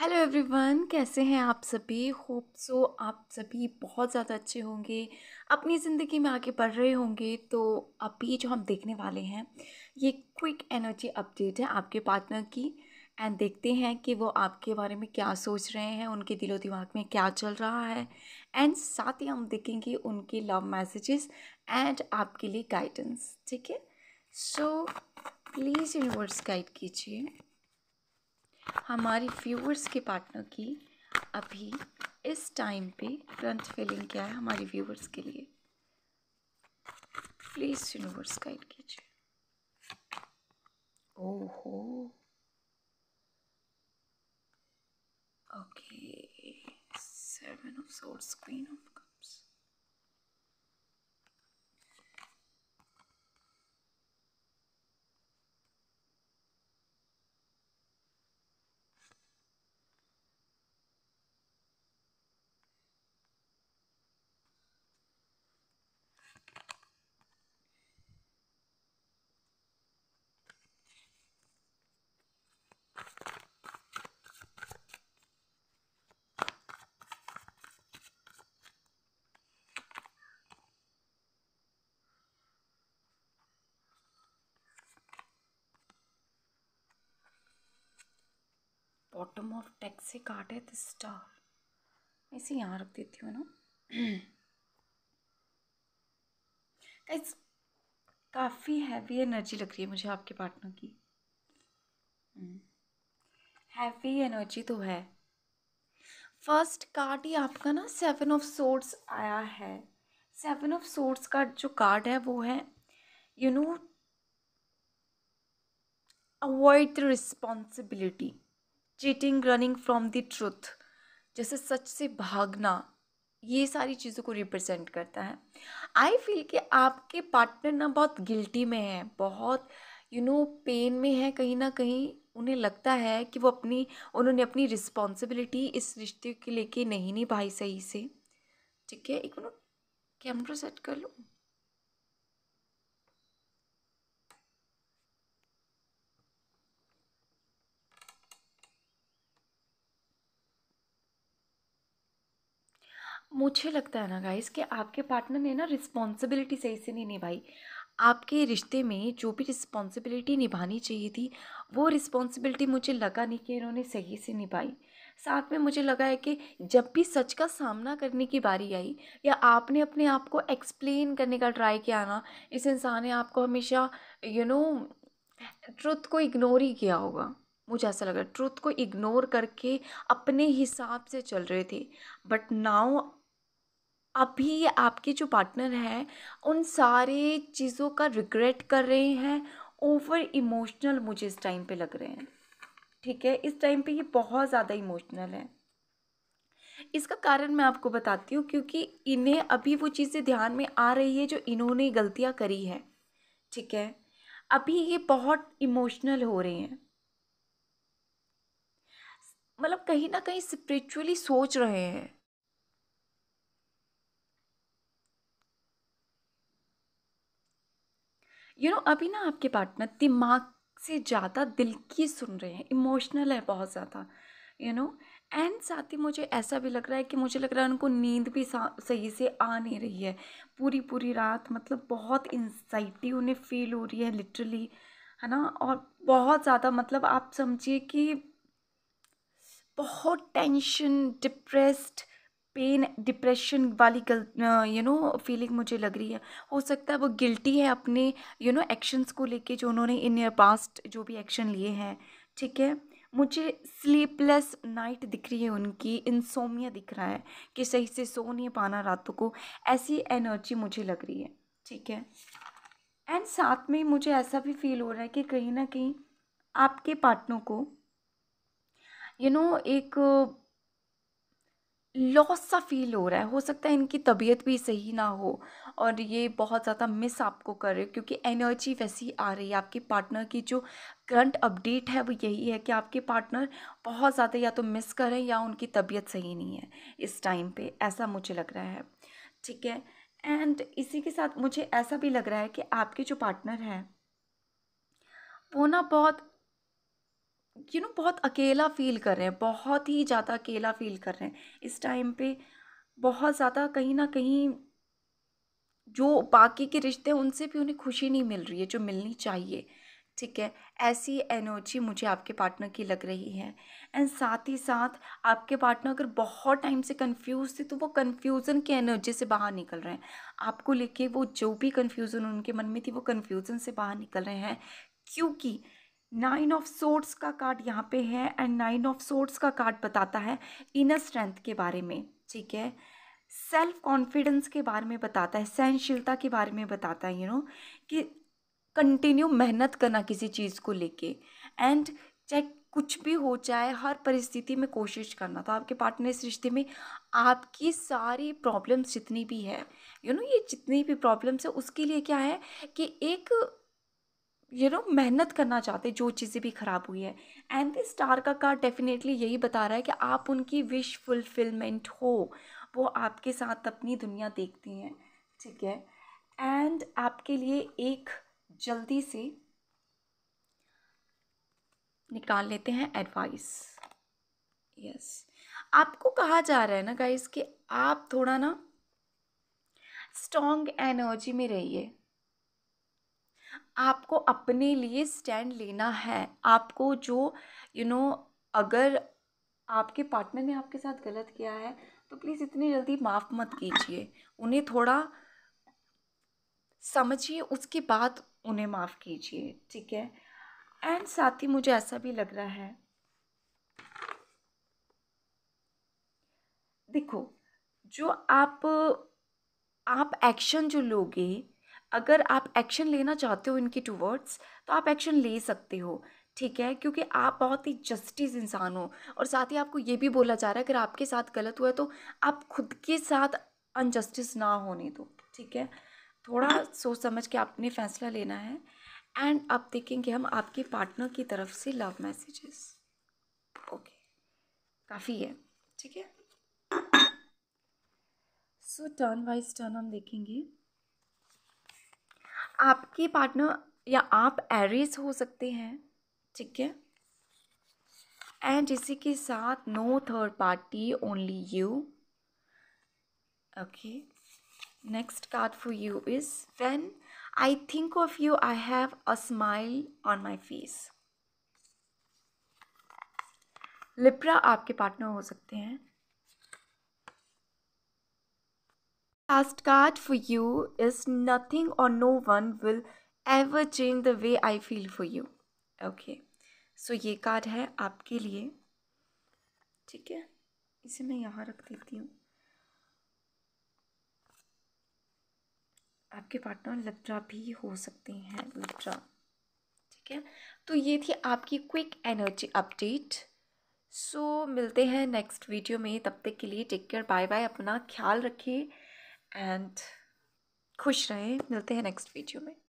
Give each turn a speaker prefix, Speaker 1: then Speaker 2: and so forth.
Speaker 1: Hello everyone कैसे हैं आप सभी होप सो आप सभी बहुत ज़्यादा अच्छे होंगे अपनी ज़िंदगी में आगे बढ़ रहे होंगे तो अभी जो हम देखने वाले हैं ये क्विक एनर्जी अपडेट है आपके पार्टनर की एंड देखते हैं कि वो आपके बारे में क्या सोच रहे हैं उनके दिलो दिमाग में क्या चल रहा है एंड साथ ही हम देखेंगे उनके लव मैसेजेस एंड आपके लिए गाइडेंस ठीक है सो प्लीज़ यूनिवर्स गाइड कीजिए हमारी व्यूअर्स के पार्टनर की अभी इस टाइम पे करंट फीलिंग क्या है हमारी व्यूअर्स के लिए प्लीज़ यूनिवर्स गाइड कीजिए ओहो okay seven of swords queen of bottom of taxi है द स्टार इसे यहाँ रख देती हूँ ना गाइस काफ़ी हैवी एनर्जी लग रही है मुझे आपके पार्टनर की हैवी hmm. एनर्जी तो है फर्स्ट कार्ड ही आपका ना सेवन ऑफ सोर्ड्स आया है सेवन ऑफ सोर्ड्स का जो कार्ड है वो है you know avoid the responsibility cheating running from the truth जैसे सच से भागना ये सारी चीज़ों को रिप्रेजेंट करता है आई फील कि आपके पार्टनर ना बहुत गिल्टी में है बहुत यू नो पेन में है कहीं ना कहीं उन्हें लगता है कि वो अपनी उन्होंने अपनी रिस्पॉन्सिबिलिटी इस रिश्ते के लेके नहीं निभाई सही से ठीक है एक मिनट कैमरा सेट कर लो मुझे लगता है ना गाइस कि आपके पार्टनर ने ना रिस्पॉन्सिबिलिटी सही से नहीं निभाई आपके रिश्ते में जो भी रिस्पॉन्सिबिलिटी निभानी चाहिए थी वो रिस्पॉन्सिबिलिटी मुझे लगा नहीं कि इन्होंने सही से निभाई साथ में मुझे लगा है कि जब भी सच का सामना करने की बारी आई या आपने अपने आप को एक्सप्लेन करने का ट्राई किया ना इस इंसान ने आपको हमेशा यू नो ट्रुथ को इग्नोर ही किया होगा मुझे ऐसा लगा ट्रुथ को इग्नोर करके अपने हिसाब से चल रहे थे बट नाउ अभी आपके जो पार्टनर हैं उन सारे चीज़ों का रिग्रेट कर रहे हैं ओवर इमोशनल मुझे इस टाइम पे लग रहे हैं ठीक है इस टाइम पे ये बहुत ज़्यादा इमोशनल है इसका कारण मैं आपको बताती हूँ क्योंकि इन्हें अभी वो चीज़ें ध्यान में आ रही है जो इन्होंने गलतियाँ करी हैं ठीक है अभी ये बहुत इमोशनल हो रहे हैं मतलब कहीं ना कहीं स्पिरिचुअली सोच रहे हैं यू नो अभी ना आपके पार्टनर दिमाग से ज़्यादा दिल की सुन रहे हैं इमोशनल है बहुत ज़्यादा यू नो एंड साथ ही मुझे ऐसा भी लग रहा है कि मुझे लग रहा है उनको नींद भी सही से आ नहीं रही है पूरी पूरी रात मतलब बहुत इंसाइटी उन्हें फील हो रही है लिटरली है ना और बहुत ज़्यादा मतलब आप समझिए कि बहुत टेंशन डिप्रेस्ड पेन डिप्रेशन वाली गल यू नो फीलिंग मुझे लग रही है हो सकता है वो गिल्टी है अपने यू नो एक्शंस को लेके जो उन्होंने इन ईयर पास्ट जो भी एक्शन लिए हैं ठीक है मुझे स्लीपलेस नाइट दिख रही है उनकी इंसोमिया दिख रहा है कि सही से सो नहीं पाना रातों को ऐसी एनर्जी मुझे लग रही है ठीक है एंड साथ में मुझे ऐसा भी फील हो रहा है कि कहीं ना कहीं आपके पार्टनर को यू you नो know, एक लॉस सा फील हो रहा है हो सकता है इनकी तबीयत भी सही ना हो और ये बहुत ज़्यादा मिस आपको कर रहे हो क्योंकि एनर्जी वैसी आ रही है आपके पार्टनर की जो करंट अपडेट है वो यही है कि आपके पार्टनर बहुत ज़्यादा या तो मिस कर रहे हैं या उनकी तबीयत सही नहीं है इस टाइम पे ऐसा मुझे लग रहा है ठीक है एंड इसी के साथ मुझे ऐसा भी लग रहा है कि आपके जो पार्टनर हैं वो ना बहुत यू नो बहुत अकेला फील कर रहे हैं बहुत ही ज़्यादा अकेला फील कर रहे हैं इस टाइम पे बहुत ज़्यादा कहीं ना कहीं जो बाकी के रिश्ते हैं उनसे भी उन्हें खुशी नहीं मिल रही है जो मिलनी चाहिए ठीक है ऐसी एनर्जी मुझे आपके पार्टनर की लग रही है एंड साथ ही साथ आपके पार्टनर अगर बहुत टाइम से कंफ्यूज थे तो वो कंफ्यूजन की एनर्जी से बाहर निकल रहे हैं आपको लेके वो जो भी कंफ्यूजन उनके मन में थी वो कंफ्यूजन से बाहर निकल रहे हैं क्योंकि नाइन ऑफ सोर्ट्स का कार्ड यहाँ पे है एंड नाइन ऑफ सोर्ट्स का कार्ड बताता है इनर स्ट्रेंथ के बारे में ठीक है सेल्फ कॉन्फिडेंस के बारे में बताता है सहनशीलता के बारे में बताता है यू you नो know, कि कंटिन्यू मेहनत करना किसी चीज़ को लेके एंड चाहे कुछ भी हो जाए हर परिस्थिति में कोशिश करना तो आपके पार्टनर इस रिश्ते में आपकी सारी प्रॉब्लम्स जितनी भी है यू you नो know, ये जितनी भी प्रॉब्लम्स है उसके लिए क्या है कि एक यू नो मेहनत करना चाहते जो चीज़ें भी ख़राब हुई है एंड दिस स्टार का कार्ड डेफिनेटली यही बता रहा है कि आप उनकी विश फुलफिलमेंट हो वो आपके साथ अपनी दुनिया देखती हैं ठीक है एंड आपके लिए एक जल्दी से निकाल लेते हैं एडवाइस यस yes. आपको कहा जा रहा है ना गाइस कि आप थोड़ा ना स्ट्रॉन्ग एनर्जी में रहिए आपको अपने लिए स्टैंड लेना है आपको जो यू you नो know, अगर आपके पार्टनर ने आपके साथ गलत किया है तो प्लीज़ इतनी जल्दी माफ़ मत कीजिए उन्हें थोड़ा समझिए उसके बाद उन्हें माफ़ कीजिए ठीक है एंड साथ ही मुझे ऐसा भी लग रहा है देखो जो आप आप एक्शन जो लोगे अगर आप एक्शन लेना चाहते हो इनके टूवर्ड्स तो आप एक्शन ले सकते हो ठीक है क्योंकि आप बहुत ही जस्टिस इंसान हो और साथ ही आपको ये भी बोला जा रहा है अगर आपके साथ गलत हुआ है तो आप खुद के साथ अनजस्टिस ना होने दो ठीक है थोड़ा सोच समझ के आपने फैसला लेना है एंड आप देखेंगे हम आपके पार्टनर की तरफ से लव मैसेजेस ओके काफ़ी है ठीक है सो टर्न वाइज टर्न हम देखेंगे आपके पार्टनर या आप एरिस हो सकते हैं ठीक है एंड इसी के साथ no third party only you okay next card for you is when I think of you I have a smile on my face Libra आपके पार्टनर हो सकते हैं last card for you is Nothing or No One Will Ever Change the Way I Feel for You. Okay. So so, ये card है आपके लिए ठीक है इसे मैं यहाँ रख देती हूँ आपके पार्टनर लिब्रा भी हो सकते हैं लिब्रा ठीक है तो ये थी आपकी क्विक एनर्जी अपडेट सो मिलते हैं नेक्स्ट वीडियो में तब तक के लिए टेक केयर बाय बाय अपना ख्याल रखिए एंड खुश रहें मिलते हैं नेक्स्ट वीडियो में